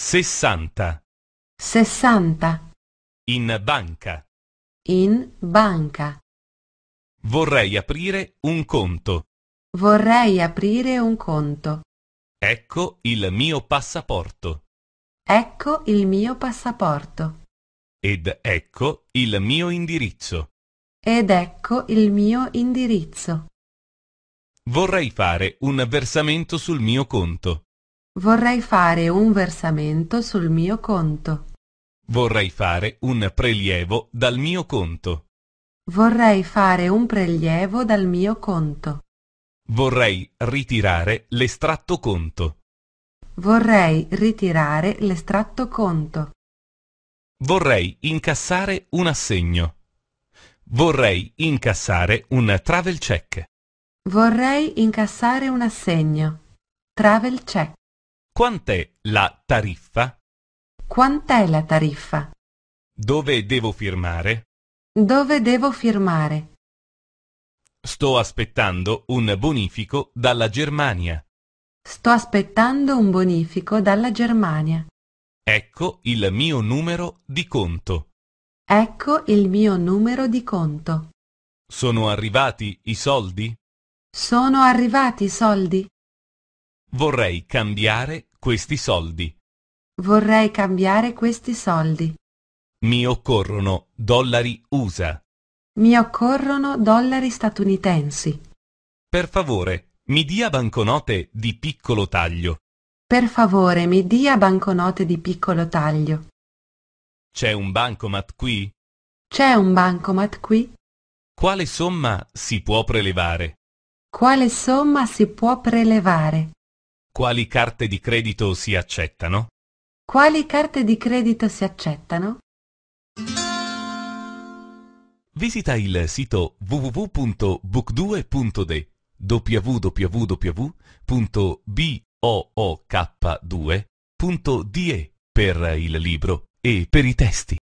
Sessanta. Sessanta. In banca. In banca. Vorrei aprire un conto. Vorrei aprire un conto. Ecco il mio passaporto. Ecco il mio passaporto. Ed ecco il mio indirizzo. Ed ecco il mio indirizzo. Vorrei fare un versamento sul mio conto. Vorrei fare un versamento sul mio conto. Vorrei fare un prelievo dal mio conto. Vorrei fare un prelievo dal mio conto. Vorrei ritirare l'estratto conto. Vorrei ritirare l'estratto conto. Vorrei incassare un assegno. Vorrei incassare un travel check. Vorrei incassare un assegno. Travel check. Quant'è la tariffa? Quant'è la tariffa? Dove devo firmare? Dove devo firmare? Sto aspettando un bonifico dalla Germania. Sto aspettando un bonifico dalla Germania. Ecco il mio numero di conto. Ecco il mio numero di conto. Sono arrivati i soldi? Sono arrivati i soldi. Vorrei cambiare questi soldi. Vorrei cambiare questi soldi. Mi occorrono dollari USA. Mi occorrono dollari statunitensi. Per favore, mi dia banconote di piccolo taglio. Per favore, mi dia banconote di piccolo taglio. C'è un bancomat qui? C'è un bancomat qui? Quale somma si può prelevare? Quale somma si può prelevare? Quali carte di credito si accettano? Quali carte di credito si accettano? Visita il sito www.book2.de www.book2.de per il libro e per i testi.